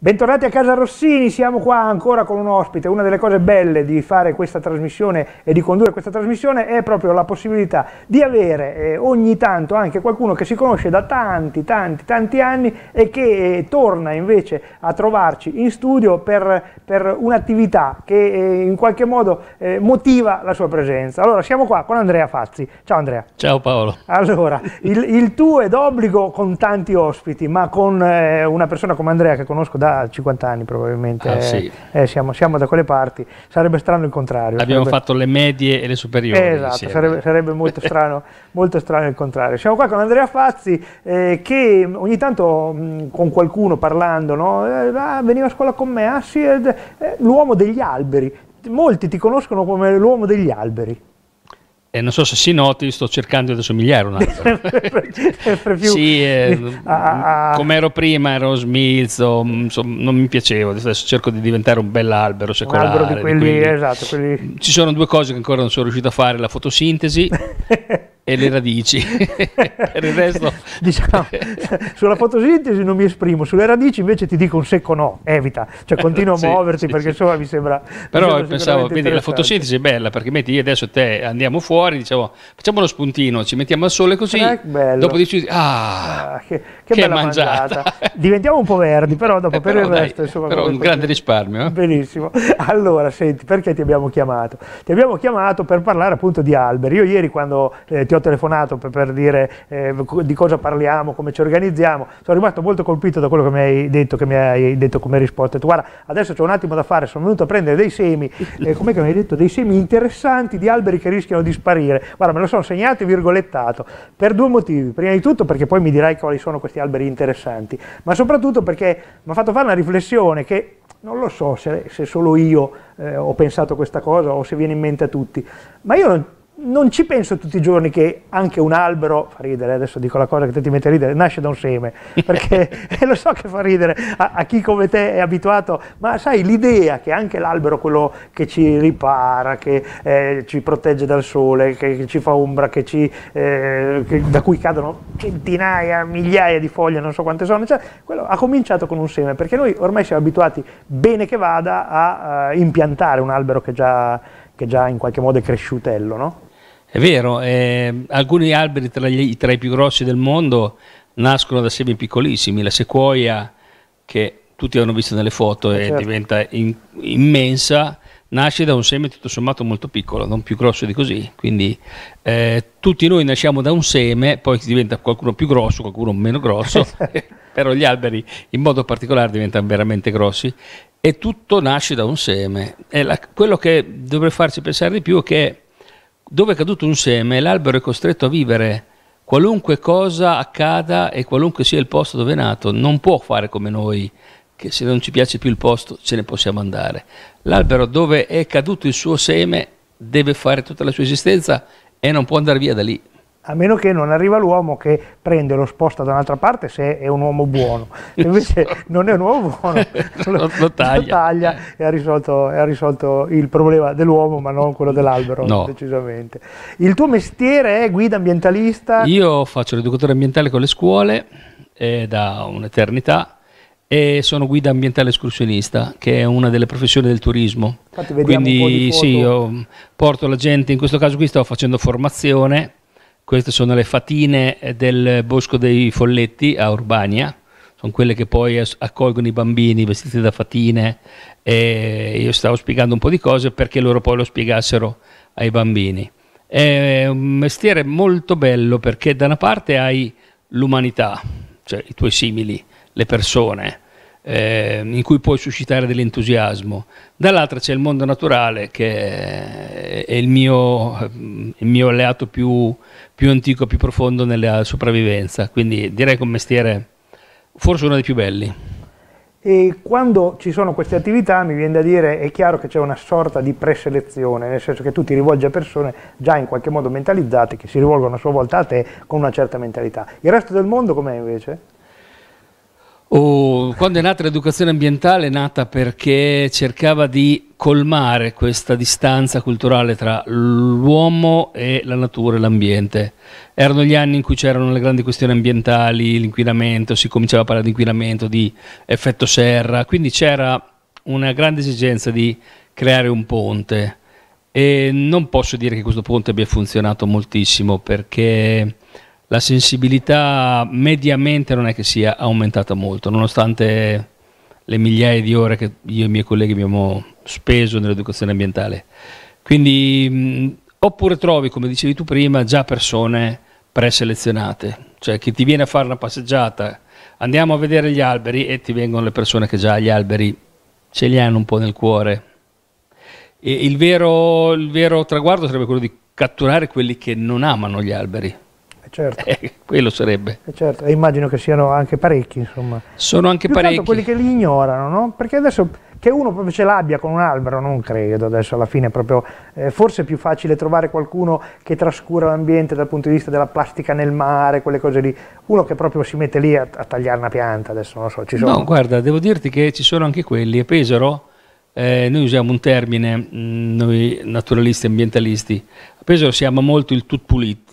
Bentornati a Casa Rossini, siamo qua ancora con un ospite. Una delle cose belle di fare questa trasmissione e di condurre questa trasmissione è proprio la possibilità di avere eh, ogni tanto anche qualcuno che si conosce da tanti, tanti, tanti anni e che eh, torna invece a trovarci in studio per, per un'attività che eh, in qualche modo eh, motiva la sua presenza. Allora, siamo qua con Andrea Fazzi. Ciao Andrea. Ciao Paolo. Allora, il, il tuo è d'obbligo con tanti ospiti, ma con eh, una persona come Andrea che conosco da 50, 50 anni probabilmente, ah, eh, sì. eh, siamo, siamo, da quelle parti, sarebbe strano il contrario. Abbiamo sarebbe... fatto le medie e le superiori. Eh, esatto, sarebbe, sarebbe, molto, strano, molto strano il contrario. Siamo qua con Andrea Fazzi eh, che ogni tanto mh, con qualcuno parlando, no? Eh, ah, veniva a scuola con me, ah, sì, eh, l'uomo degli alberi, molti ti conoscono come l'uomo degli alberi. E eh, non so se si noti, sto cercando di assomigliare un altro. sì, eh, ah. come ero prima, ero smilzo, mm, insomma, non mi piacevo. Adesso cerco di diventare un bell'albero secolare. Un albero di quelli, quindi... esatto, quelli... Ci sono due cose che ancora non sono riuscito a fare, la fotosintesi e le radici. per il resto... diciamo, sulla fotosintesi non mi esprimo, sulle radici invece ti dico un secco no, evita, cioè continua a muoverti sì, perché sì. insomma mi sembra... Però mi sembra pensavo, vedi, la fotosintesi è bella perché metti io adesso te andiamo fuori, diciamo, facciamo uno spuntino, ci mettiamo al sole così, eh, dopo dici, ah, ah, che, che, che bella mangiata. mangiata. Diventiamo un po' verdi, però dopo eh, per però, il dai, resto... Insomma, però un grande risparmio. Eh? Benissimo. Allora, senti, perché ti abbiamo chiamato? Ti abbiamo chiamato per parlare appunto di alberi. Io ieri quando eh, ti ho ho telefonato per, per dire eh, di cosa parliamo, come ci organizziamo, sono rimasto molto colpito da quello che mi hai detto, che mi hai detto come risposta. Tu, guarda, adesso c'è un attimo da fare, sono venuto a prendere dei semi, eh, come mi hai detto, dei semi interessanti di alberi che rischiano di sparire. Guarda, me lo sono segnato e virgolettato, per due motivi. Prima di tutto perché poi mi dirai quali sono questi alberi interessanti, ma soprattutto perché mi ha fatto fare una riflessione che non lo so se, se solo io eh, ho pensato questa cosa o se viene in mente a tutti, ma io non non ci penso tutti i giorni che anche un albero, fa ridere, adesso dico la cosa che te ti mette a ridere, nasce da un seme, perché eh, lo so che fa ridere a, a, chi come te è abituato, ma sai l'idea che anche l'albero, quello che ci ripara, che eh, ci protegge dal sole, che, che ci fa ombra, che ci, eh, che, da cui cadono centinaia, migliaia di foglie, non so quante sono, cioè, ha cominciato con un seme, perché noi ormai siamo abituati, bene che vada, a, a eh, impiantare un albero che già, che già in qualche modo è cresciutello, no? È vero, eh, alcuni alberi tra, gli, tra, i più grossi del mondo nascono da semi piccolissimi, la sequoia che tutti hanno visto nelle foto eh, e certo. diventa in, immensa, nasce da un seme tutto sommato molto piccolo, non più grosso di così. Quindi eh, tutti noi nasciamo da un seme, poi diventa qualcuno più grosso, qualcuno meno grosso, certo. però gli alberi in modo particolare diventano veramente grossi e tutto nasce da un seme. La, quello che dovrebbe farci pensare di più è che dove è caduto un seme, l'albero è costretto a vivere. Qualunque cosa accada e qualunque sia il posto dove è nato, non può fare come noi, che se non ci piace più il posto ce ne possiamo andare. L'albero dove è caduto il suo seme deve fare tutta la sua esistenza e non può andare via da lì a meno che non arriva l'uomo che prende lo sposta da un'altra parte se è un uomo buono, se invece non è un uomo buono lo, lo, taglia. lo taglia, e, ha risolto, ha risolto il problema dell'uomo ma non quello dell'albero no. decisamente. Il tuo mestiere è guida ambientalista? Io faccio l'educatore ambientale con le scuole eh, da un'eternità e sono guida ambientale escursionista, che è una delle professioni del turismo. Quindi sì, io porto la gente, in questo caso qui sto facendo formazione queste sono le fatine eh, del Bosco dei Folletti a Urbania, sono quelle che poi accolgono i bambini vestiti da fatine e io stavo spiegando un po' di cose perché loro poi lo spiegassero ai bambini. È un mestiere molto bello perché da una parte hai l'umanità, cioè i tuoi simili, le persone, eh, in cui puoi suscitare dell'entusiasmo, dall'altra c'è il mondo naturale che è il mio, ehm, il mio alleato più, più, antico, più profondo nella sopravvivenza, quindi direi che è un mestiere forse uno dei più belli. E quando ci sono queste attività mi viene da dire è chiaro che c'è una sorta di preselezione, nel senso che tu ti rivolgi a persone già in qualche modo mentalizzate che si rivolgono a sua volta a te con una certa mentalità. Il resto del mondo com'è invece? Oh, quando è nata l'educazione ambientale è nata perché cercava di colmare questa distanza culturale tra l'uomo e la natura e l'ambiente. Erano gli anni in cui c'erano le grandi questioni ambientali, l'inquinamento, si cominciava a parlare di inquinamento, di effetto serra, quindi c'era una grande esigenza di creare un ponte e non posso dire che questo ponte abbia funzionato moltissimo perché la sensibilità mediamente non è che sia aumentata molto, nonostante le migliaia di ore che io e i miei colleghi abbiamo speso nell'educazione ambientale. Quindi, mh, oppure trovi, come dicevi tu prima, già persone preselezionate, cioè chi ti viene a fare una passeggiata, andiamo a vedere gli alberi e ti vengono le persone che già gli alberi ce li hanno un po' nel cuore. E il vero, il vero traguardo sarebbe quello di catturare quelli che non amano gli alberi eh, certo. Eh, quello sarebbe. Eh, certo. E immagino che siano anche parecchi, insomma. Sono anche Più parecchi. quelli che li ignorano, no? Perché adesso che uno proprio ce l'abbia con un albero, non credo adesso alla fine proprio, eh, forse è più facile trovare qualcuno che trascura l'ambiente dal punto di vista della plastica nel mare, quelle cose lì, uno che proprio si mette lì a, a tagliare una pianta, adesso non lo so, ci sono. No, guarda, devo dirti che ci sono anche quelli, e Pesaro, eh, noi usiamo un termine, mm, noi naturalisti ambientalisti, a Pesaro si ama molto il tut pulit,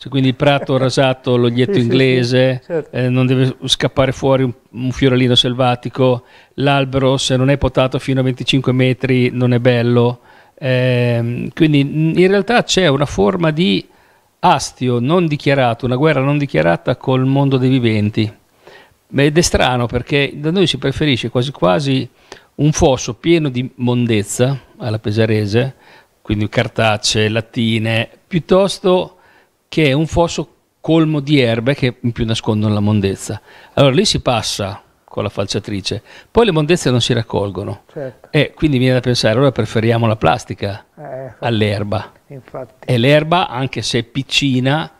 cioè, quindi il prato rasato, l'oglietto sì, inglese, sì, certo. eh, non deve scappare fuori un, un, fiorellino selvatico, l'albero se non è potato fino a 25 metri non è bello. Eh, quindi in realtà c'è una forma di astio non dichiarato, una guerra non dichiarata col mondo dei viventi. Ed è strano perché da noi si preferisce quasi quasi un fosso pieno di mondezza alla pesarese, quindi cartacee, lattine, piuttosto che è un fosso colmo di erbe che in più nascondono la mondezza. Allora lì si passa con la falciatrice, poi le mondezze non si raccolgono. Certo. E quindi viene da pensare, allora preferiamo la plastica eh, all'erba. Infatti. E l'erba, anche se è piccina,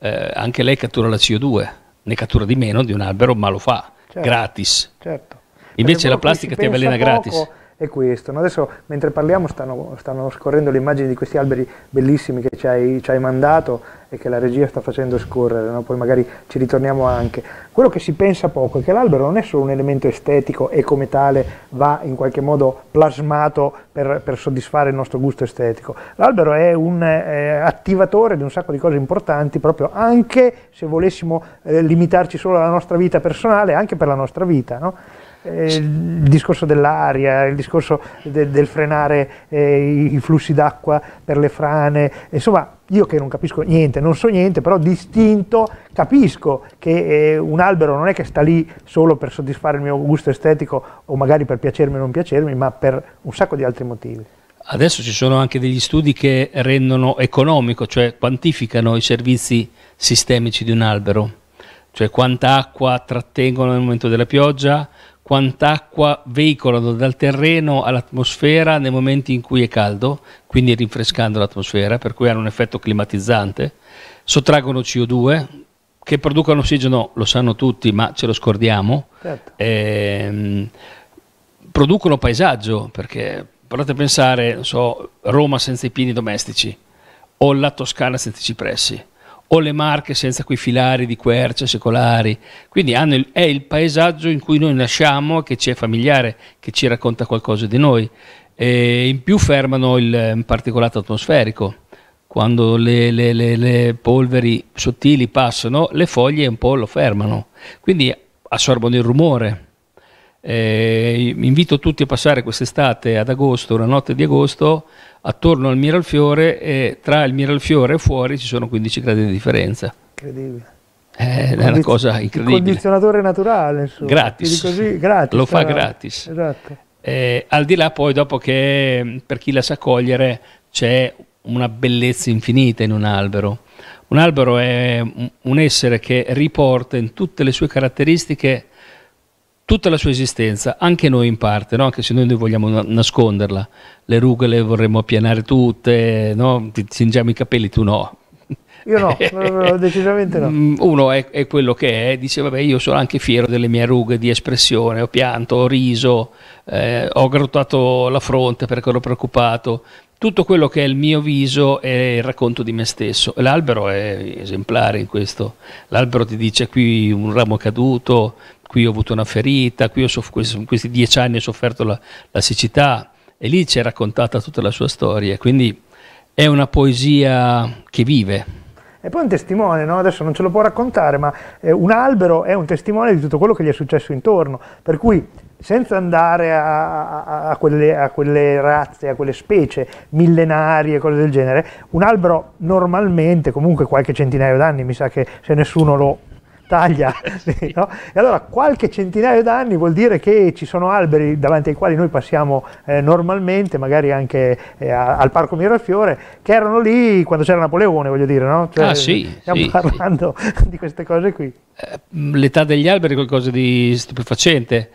eh, anche lei cattura la CO2, ne cattura di meno di un albero, ma lo fa certo. gratis. Certo. Invece la plastica ti avvelena gratis è questo. No? Adesso mentre parliamo stanno, stanno scorrendo le immagini di questi alberi bellissimi che ci hai, ci hai mandato e che la regia sta facendo scorrere, no? poi magari ci ritorniamo anche. Quello che si pensa poco è che l'albero non è solo un elemento estetico e come tale va in qualche modo plasmato per, per soddisfare il nostro gusto estetico. L'albero è un eh, attivatore di un sacco di cose importanti proprio anche se volessimo eh, limitarci solo alla nostra vita personale, anche per la nostra vita. No? Eh, il discorso dell'aria, il discorso de, del frenare eh, i flussi d'acqua per le frane, insomma io che non capisco niente, non so niente, però distinto capisco che eh, un albero non è che sta lì solo per soddisfare il mio gusto estetico o magari per piacermi o non piacermi, ma per un sacco di altri motivi. Adesso ci sono anche degli studi che rendono economico, cioè quantificano i servizi sistemici di un albero, cioè quanta acqua trattengono nel momento della pioggia, quant'acqua veicolano dal terreno all'atmosfera nei momenti in cui è caldo, quindi rinfrescando l'atmosfera, per cui hanno un effetto climatizzante, sottraggono CO2, che producono ossigeno lo sanno tutti, ma ce lo scordiamo, certo. ehm, producono paesaggio, perché provate a pensare, so, Roma senza i pini domestici o la Toscana senza i cipressi o le Marche senza quei filari di querce secolari. Quindi il, è il paesaggio in cui noi nasciamo, che ci è familiare, che ci racconta qualcosa di noi. E in più fermano il particolato atmosferico. Quando le, le, le, le polveri sottili passano, le foglie un po' lo fermano. Quindi assorbono il rumore eh, invito tutti a passare quest'estate ad agosto, una notte di agosto, attorno al Miralfiore e tra il Miralfiore e fuori ci sono 15 gradi di differenza. Incredibile. Eh, è una cosa incredibile. Il condizionatore naturale, insomma. Gratis. Così, gratis Lo fa eh, gratis. Esatto. Eh, al di là poi, dopo che mm, per chi la sa cogliere, c'è una bellezza infinita in un albero. Un albero è un essere che riporta in tutte le sue caratteristiche tutta la sua esistenza, anche noi in parte, no? anche se noi, vogliamo na- nasconderla, le rughe le vorremmo appianare tutte, no? ti cingiamo i capelli, tu no. Io no, no decisamente no. Mm, uno è, è, quello che è, dice vabbè io sono anche fiero delle mie rughe di espressione, ho pianto, ho riso, eh, ho grottato la fronte perché ero preoccupato, tutto quello che è il mio viso è il racconto di me stesso. L'albero è esemplare in questo. L'albero ti dice qui un ramo caduto, qui ho avuto una ferita, qui ho soff- in questi dieci anni ho sofferto la, la siccità e lì c'è raccontata tutta la sua storia, quindi è una poesia che vive. E poi un testimone, no? adesso non ce lo può raccontare, ma eh, un albero è un testimone di tutto quello che gli è successo intorno, per cui senza andare a, a, a, quelle, a quelle, razze, a quelle specie millenarie, e cose del genere, un albero normalmente, comunque qualche centinaio d'anni, mi sa che se nessuno lo taglia. Sì. No? E allora qualche centinaio d'anni vuol dire che ci sono alberi davanti ai quali noi passiamo eh, normalmente, magari anche eh, al Parco Mirafiore, che erano lì quando c'era Napoleone, voglio dire, no? Cioè, ah, sì, stiamo sì, parlando sì. di queste cose qui. Eh, l'età degli alberi è qualcosa di stupefacente.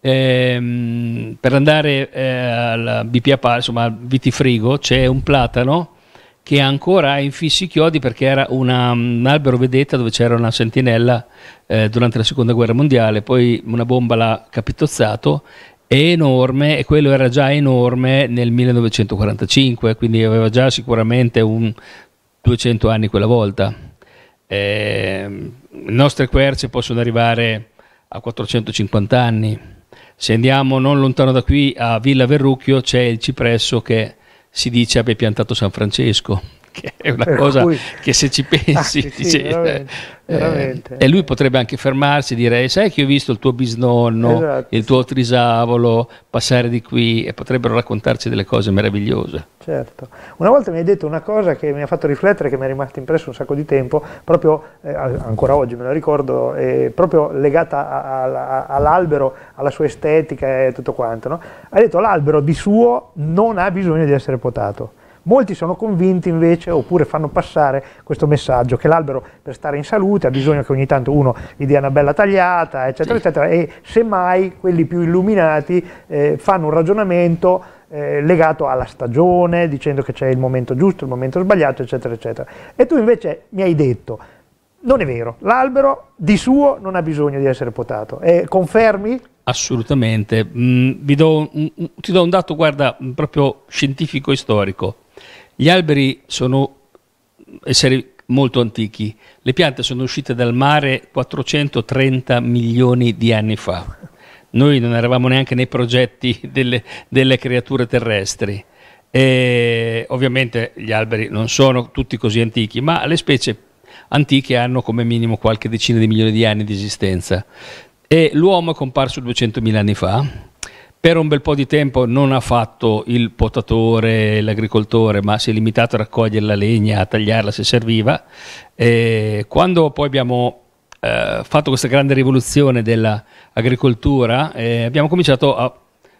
Ehm, per andare eh, al BPA, insomma, al vitifrigo, c'è un platano che ancora ha infissi chiodi perché era una, un albero vedetta dove c'era una sentinella eh, durante la seconda guerra mondiale, poi una bomba l'ha capitozzato, è enorme e quello era già enorme nel 1945, quindi aveva già sicuramente un 200 anni quella volta. Eh, le nostre querce possono arrivare a 450 anni. Se andiamo non lontano da qui a Villa Verrucchio c'è il cipresso che si dice abbia piantato San Francesco, che è una per cosa cui... che se ci pensi... Ah, sì, dice, sì, eh, veramente, eh, veramente. E lui potrebbe anche fermarsi e dire, eh, sai che ho visto il tuo bisnonno, esatto. il tuo trisavolo, passare di qui e potrebbero raccontarci delle cose meravigliose. Certo. Una volta mi hai detto una cosa che mi ha fatto riflettere, che mi è rimasta impressa un sacco di tempo, proprio eh, ancora oggi me lo ricordo, eh, proprio legata a, a, all'albero, alla sua estetica e tutto quanto. No? Hai detto l'albero di suo non ha bisogno di essere potato. Molti sono convinti invece, oppure fanno passare questo messaggio, che l'albero per stare in salute ha bisogno che ogni tanto uno gli dia una bella tagliata, eccetera, sì. eccetera, e semmai quelli più illuminati eh, fanno un ragionamento eh, legato alla stagione, dicendo che c'è il momento giusto, il momento sbagliato, eccetera, eccetera. E tu invece mi hai detto, non è vero, l'albero di suo non ha bisogno di essere potato. Eh, confermi? Assolutamente. Mm, do un, ti do un dato, guarda, proprio scientifico e storico. Gli alberi sono esseri molto antichi, le piante sono uscite dal mare 430 milioni di anni fa. Noi non eravamo neanche nei progetti delle, delle creature terrestri. E ovviamente gli alberi non sono tutti così antichi, ma le specie antiche hanno come minimo qualche decina di milioni di anni di esistenza. E l'uomo è comparso 200.000 anni fa, per un bel po' di tempo non ha fatto il potatore, l'agricoltore, ma si è limitato a raccogliere la legna, a tagliarla se serviva. E quando poi abbiamo eh, fatto questa grande rivoluzione dell'agricoltura, eh, abbiamo cominciato a,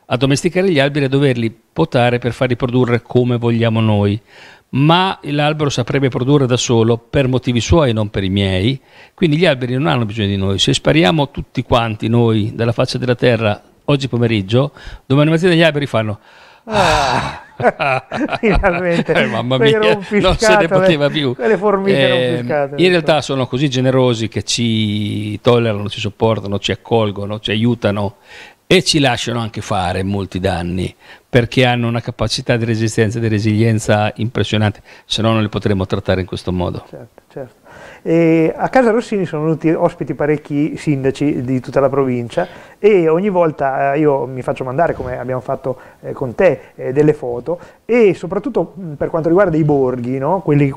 a domesticare gli alberi e a doverli potare per farli produrre come vogliamo noi ma l'albero saprebbe produrre da solo per motivi suoi, non per i miei. Quindi gli alberi non hanno bisogno di noi. Se spariamo tutti quanti noi dalla faccia della terra oggi pomeriggio, domani mattina gli alberi fanno... Ah, finalmente eh, mamma mia non se ne poteva più quelle formiche eh, in realtà sono così generosi che ci tollerano ci sopportano ci accolgono ci aiutano e ci lasciano anche fare molti danni perché hanno una capacità di resistenza e di resilienza impressionante se no non li potremmo trattare in questo modo certo certo e a casa Rossini sono venuti ospiti parecchi sindaci di tutta la provincia e ogni volta eh, io mi faccio mandare, come abbiamo fatto eh, con te, eh, delle foto e soprattutto per quanto riguarda i borghi, no? quelli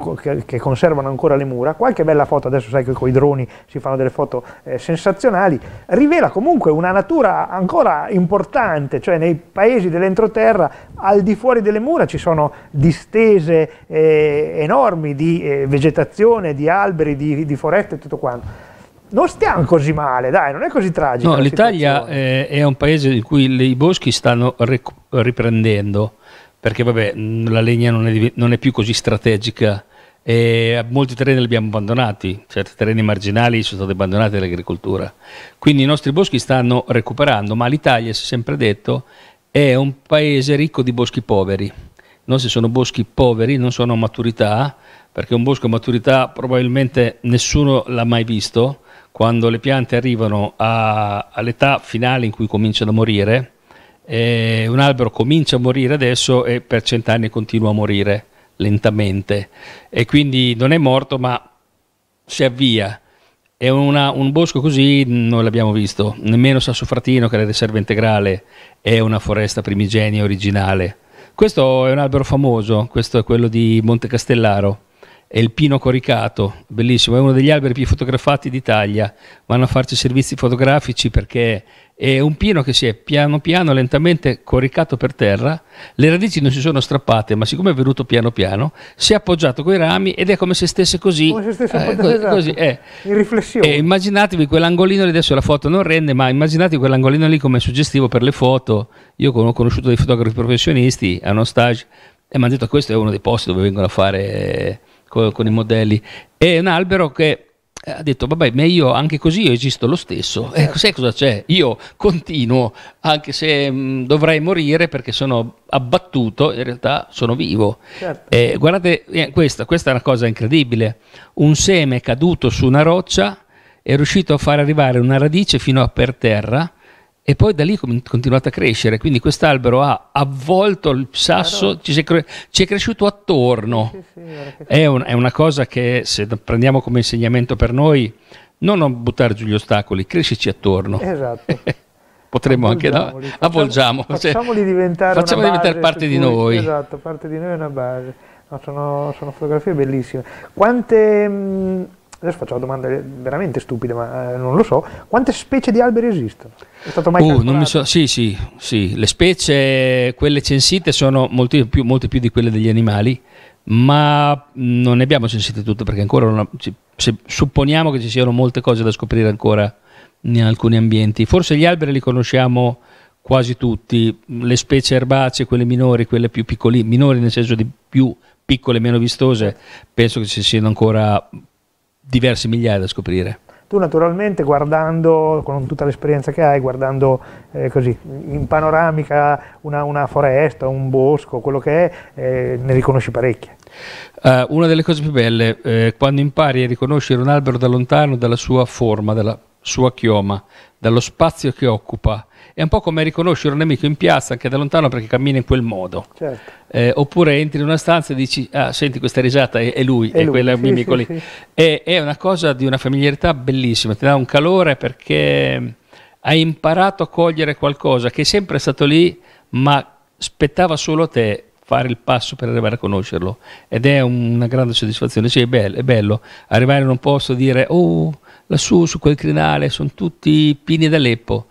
che conservano ancora le mura, qualche bella foto, adesso sai che con i droni si fanno delle foto sensazionali, rivela comunque una natura ancora importante, cioè nei paesi dell'entroterra al di fuori delle mura ci sono distese enormi di vegetazione, di alberi, alberi, di, di foreste e tutto quanto non stiamo così male, dai, non è così tragico. No, l'Italia eh, è un paese in cui i boschi stanno ric- riprendendo, perché vabbè, la legna non è, non è più così strategica. E molti terreni li abbiamo abbandonati, certi terreni marginali sono stati abbandonati dall'agricoltura. Quindi i nostri boschi stanno recuperando, ma l'Italia, si è sempre detto, è un paese ricco di boschi poveri. I nostri sono boschi poveri, non sono a maturità, perché un bosco a maturità probabilmente nessuno l'ha mai visto, quando le piante arrivano all'età finale in cui cominciano a morire, un albero comincia a morire adesso e per cent'anni continua a morire lentamente e quindi non è morto ma si avvia. E una, un bosco così non l'abbiamo visto, nemmeno Sassofratino che è la riserva integrale è una foresta primigenia originale. Questo è un albero famoso, questo è quello di Monte Castellaro è il pino coricato, bellissimo, è uno degli alberi più fotografati d'Italia, vanno a farci servizi fotografici perché è un pino che si è piano piano, lentamente coricato per terra, le radici non si sono strappate, ma siccome è venuto piano piano, si è appoggiato coi rami ed è come se stesse così, come se stesse eh, co- esatto. così eh. in riflessione. E immaginatevi quell'angolino lì, adesso la foto non rende, ma immaginatevi quell'angolino lì come suggestivo per le foto, io ho conosciuto dei fotografi professionisti hanno stage e mi hanno detto questo è uno dei posti dove vengono a fare con, con i modelli. È un albero che eh, ha detto vabbè ma io anche così io esisto lo stesso e certo. eh, ecco, sai cosa c'è io continuo anche se mh, mm, dovrei morire perché sono abbattuto in realtà sono vivo certo. eh, guardate eh, questa, questa è una cosa incredibile un seme caduto su una roccia è riuscito a far arrivare una radice fino a per terra e poi da lì è continuato a crescere. Quindi quest'albero ha avvolto il sasso, ci, si è, cre ci è cresciuto attorno. Sì, sì, è, un, è, una cosa che se prendiamo come insegnamento per noi, non buttare giù gli ostacoli, crescici attorno. Esatto. Potremmo anche no? avvolgiamo, Facciamoli, cioè, diventare, facciamo diventare parte di noi. Esatto, parte di noi è una base. No, sono, sono, fotografie bellissime. Quante mh, mm, adesso faccio una domanda veramente stupida, ma eh, non lo so, quante specie di alberi esistono? È stato mai uh, so, sì, sì, sì, le specie, quelle censite, sono molte più, molte più di quelle degli animali, ma non ne abbiamo censite tutte perché ancora non, se, supponiamo che ci siano molte cose da scoprire ancora in alcuni ambienti. Forse gli alberi li conosciamo quasi tutti, le specie erbacee, quelle minori, quelle più piccoli, minori nel senso di più piccole, meno vistose, penso che ci siano ancora diversi migliaia da scoprire. Tu naturalmente guardando, con tutta l'esperienza che hai, guardando eh, così in panoramica una, una, foresta, un bosco, quello che è, eh, ne riconosci parecchie. Uh, una delle cose più belle, eh, quando impari a riconoscere un albero da lontano, dalla sua forma, dalla sua chioma, dallo spazio che occupa, è un po' come riconoscere un nemico in piazza anche da lontano perché cammina in quel modo. Certo. Eh, oppure entri in una stanza e dici, ah, senti questa risata, è, è lui, è, è lui. quella mimico lì. È, è, una cosa di una familiarità bellissima, ti dà un calore perché hai imparato a cogliere qualcosa che è sempre stato lì, ma spettava solo a te fare il passo per arrivare a conoscerlo ed è una grande soddisfazione, sì è bello, è bello arrivare in un posto e dire oh lassù su quel crinale sono tutti pini d'Aleppo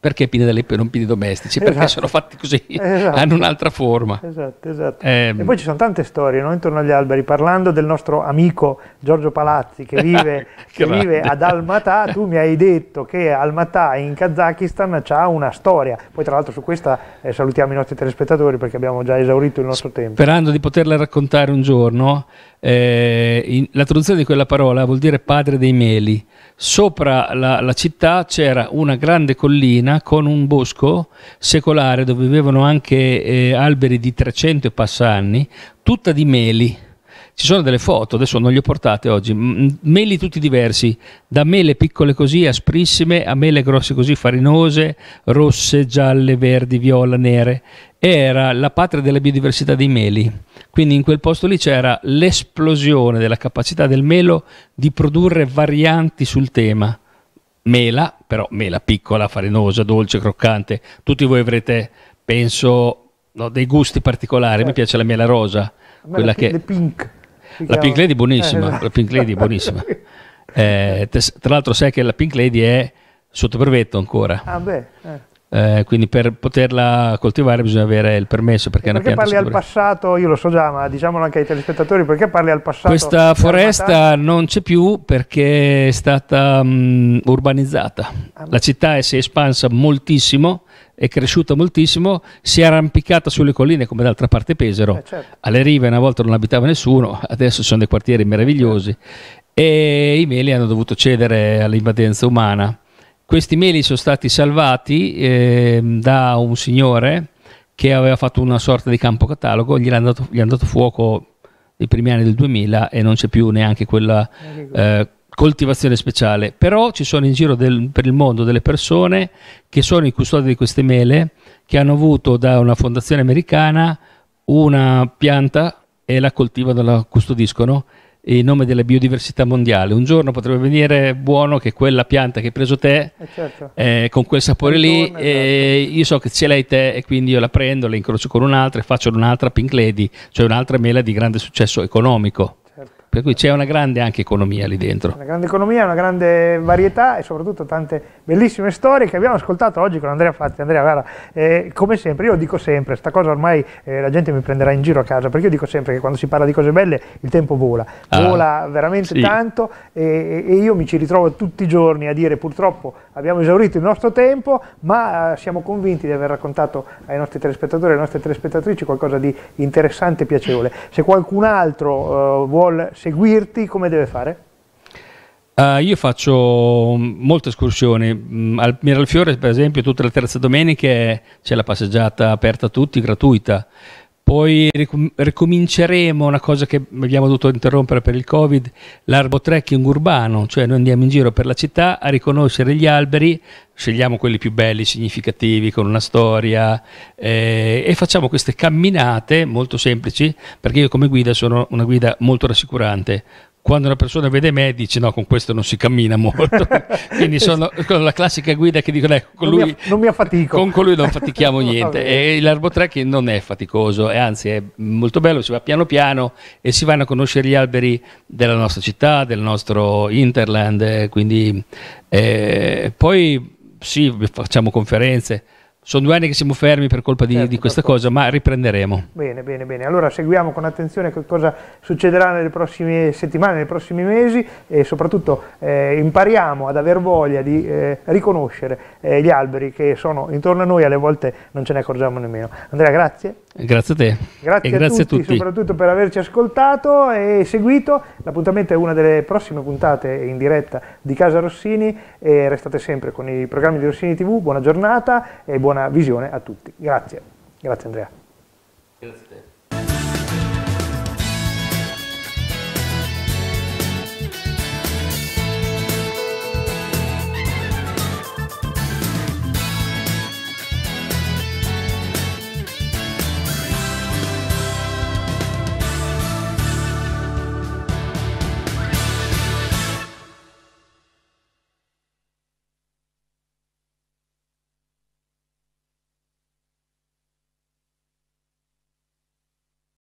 perché pini da leppa e non pini domestici? Perché esatto. sono fatti così, esatto. hanno un'altra forma. Esatto, esatto. Eh. e poi ci sono tante storie no? intorno agli alberi. Parlando del nostro amico Giorgio Palazzi che vive, che vive ad Almatà, tu mi hai detto che Almatà in Kazakistan ha una storia. Poi tra l'altro su questa eh, salutiamo i nostri telespettatori perché abbiamo già esaurito il nostro tempo. Sperando di poterla raccontare un giorno, eh, in, la traduzione di quella parola vuol dire padre dei meli. Sopra la, la città c'era una grande collina con un bosco secolare dove vivevano anche eh, alberi di 300 e passa anni, tutta di meli ci sono delle foto, adesso non le ho portate oggi, meli tutti diversi, da mele piccole così, asprissime, a mele grosse così, farinose, rosse, gialle, verdi, viola, nere. Era la patria della biodiversità dei meli, quindi in quel posto lì c'era l'esplosione della capacità del melo di produrre varianti sul tema mela, però mela piccola, farinosa, dolce, croccante. Tutti voi avrete, penso, no, dei gusti particolari. Certo. Mi piace la mela rosa, quella che... pink la Pink Lady è buonissima, eh, esatto. la Pink Lady è buonissima. eh, tra l'altro sai che la Pink Lady è sotto brevetto ancora. Ah beh, eh. eh quindi per poterla coltivare bisogna avere il permesso perché, perché parli al passato, io lo so già, ma diciamolo anche ai telespettatori, perché parli al passato? Questa cioè, foresta non c'è più perché è stata um, urbanizzata. Ah, la città si è espansa moltissimo è cresciuta moltissimo, si è arrampicata sulle colline come d'altra parte Pesero, eh, certo. alle rive una volta non abitava nessuno, adesso sono dei quartieri meravigliosi e i meli hanno dovuto cedere all'invadenza umana. Questi meli sono stati salvati eh, da un signore che aveva fatto una sorta di campo catalogo, gli hanno dato, dato fuoco i primi anni del 2000 e non c'è più neanche quella eh, eh coltivazione speciale, però ci sono in giro del, per il mondo delle persone che sono i custodi di queste mele, che hanno avuto da una fondazione americana una pianta e la coltivano, la custodiscono in nome della biodiversità mondiale. Un giorno potrebbe venire buono che quella pianta che hai preso te, eh certo. eh, con quel sapore lì, eh, io so che ce l'hai te e quindi io la prendo, la incrocio con un'altra e faccio un'altra Pink Lady, cioè un'altra mela di grande successo economico. Per cui c'è una grande anche economia lì dentro. Una grande economia, una grande varietà e soprattutto tante bellissime storie che abbiamo ascoltato oggi con Andrea Fatti. Andrea, guarda, eh, come sempre, io dico sempre, questa cosa ormai eh, la gente mi prenderà in giro a casa, perché io dico sempre che quando si parla di cose belle il tempo vola, ah. vola ah, veramente sì. tanto e, e, io mi ci ritrovo tutti i giorni a dire purtroppo abbiamo esaurito il nostro tempo, ma eh, siamo convinti di aver raccontato ai nostri telespettatori e alle nostre telespettatrici qualcosa di interessante e piacevole. Se qualcun altro eh, vuole seguirti, come deve fare? Uh, io faccio mm, molte escursioni, mm, al Miralfiore per esempio tutte le terze domeniche c'è la passeggiata aperta a tutti, gratuita, poi ricom- ricominceremo una cosa che abbiamo dovuto interrompere per il covid, l'arbo trekking urbano, cioè noi andiamo in giro per la città a riconoscere gli alberi, scegliamo quelli più belli, significativi, con una storia eh, e facciamo queste camminate molto semplici perché io come guida sono una guida molto rassicurante, quando una persona vede me dice no, con questo non si cammina molto. Quindi sono la classica guida che dicono ecco, non lui, non mi affatico. Con colui non fatichiamo niente. e l'arbo trekking non è faticoso, e anzi è molto bello, si va piano piano e si vanno a conoscere gli alberi della nostra città, del nostro hinterland, quindi eh, poi sì, facciamo conferenze sono due anni che siamo fermi per colpa di, certo, di questa cosa, ma riprenderemo. Bene, bene, bene. Allora seguiamo con attenzione che cosa succederà nelle prossime settimane, nei prossimi mesi e soprattutto eh, impariamo ad aver voglia di eh, riconoscere eh, gli alberi che sono intorno a noi, alle volte non ce ne accorgiamo nemmeno. Andrea, grazie. Grazie a te. Grazie, a, grazie tutti, a, tutti, soprattutto per averci ascoltato e seguito. L'appuntamento è una delle prossime puntate in diretta di Casa Rossini e restate sempre con i programmi di Rossini TV. Buona giornata e buona visione a tutti. Grazie. Grazie Andrea. Grazie a te.